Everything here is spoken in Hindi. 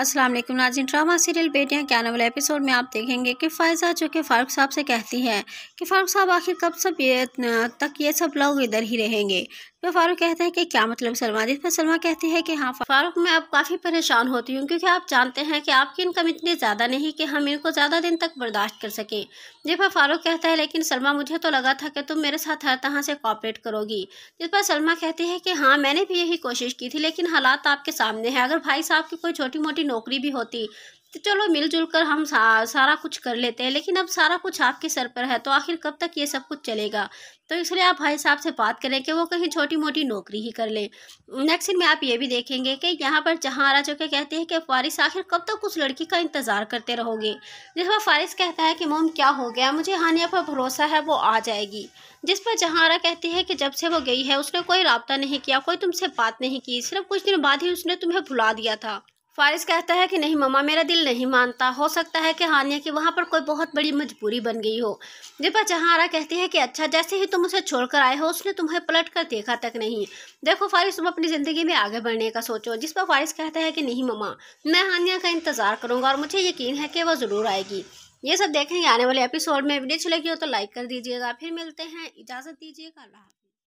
असलम नाजिन ड्रामा सीरियल बेटियां क्या नाम वाले एपिसोड में आप देखेंगे कि फ़ायज़ा जो कि फारूक साहब से कहती है कि फारूक साहब आखिर कब सब ये तक ये सब लोग इधर ही रहेंगे तो फारूक कहते हैं कि क्या मतलब सलमा जिस पर सलमा कहती है कि हाँ फारूक मैं अब काफ़ी परेशान होती हूँ क्योंकि आप जानते हैं कि आपकी इनकम इतनी ज़्यादा नहीं कि हम इनको ज़्यादा दिन तक बर्दाश्त कर सकें जिस पर फारूक कहता है लेकिन सलमा मुझे तो लगा था कि तुम मेरे साथ हर तरह से कॉपरेट करोगी जिस पर सलमा कहती है कि हाँ मैंने भी यही कोशिश की थी लेकिन हालात आपके सामने हैं अगर भाई साहब की कोई छोटी मोटी छोटी नौकरी भी होती तो चलो मिलजुल कर हम सा, सारा कुछ कर लेते हैं लेकिन अब सारा कुछ आपके सर पर है तो आखिर कब तक ये सब कुछ चलेगा तो इसलिए आप भाई साहब से बात करें कि वो कहीं छोटी मोटी नौकरी ही कर लें नेक्स्ट में आप ये भी देखेंगे कि यहाँ पर जहाँ आरा चौके कहते हैं कि फारिस आखिर कब तक उस लड़की का इंतज़ार करते रहोगे जिस पर फारिस कहता है कि मोम क्या हो गया मुझे हानिया पर भरोसा है वो आ जाएगी जिस पर जहारा कहती है कि जब से वो गई है उसने कोई रबता नहीं किया कोई तुमसे बात नहीं की सिर्फ कुछ दिन बाद ही उसने तुम्हें भुला दिया था फारिस कहता है कि नहीं मम्मा मेरा दिल नहीं मानता हो सकता है कि हानिया की वहाँ पर कोई बहुत बड़ी मजबूरी बन गई हो दीपा चहारा कहती है कि अच्छा जैसे ही तुम उसे छोड़कर आए हो उसने तुम्हें पलट कर देखा तक नहीं देखो फारिस तुम अपनी ज़िंदगी में आगे बढ़ने का सोचो जिस पर फारिस कहता है कि नहीं मम्मा मैं हानिया का इंतज़ार करूँगा और मुझे यकीन है कि वह ज़रूर आएगी ये सब देखेंगे आने वाले एपिसोड में वीडियो अच्छी लगी हो तो लाइक कर दीजिएगा फिर मिलते हैं इजाज़त दीजिएगा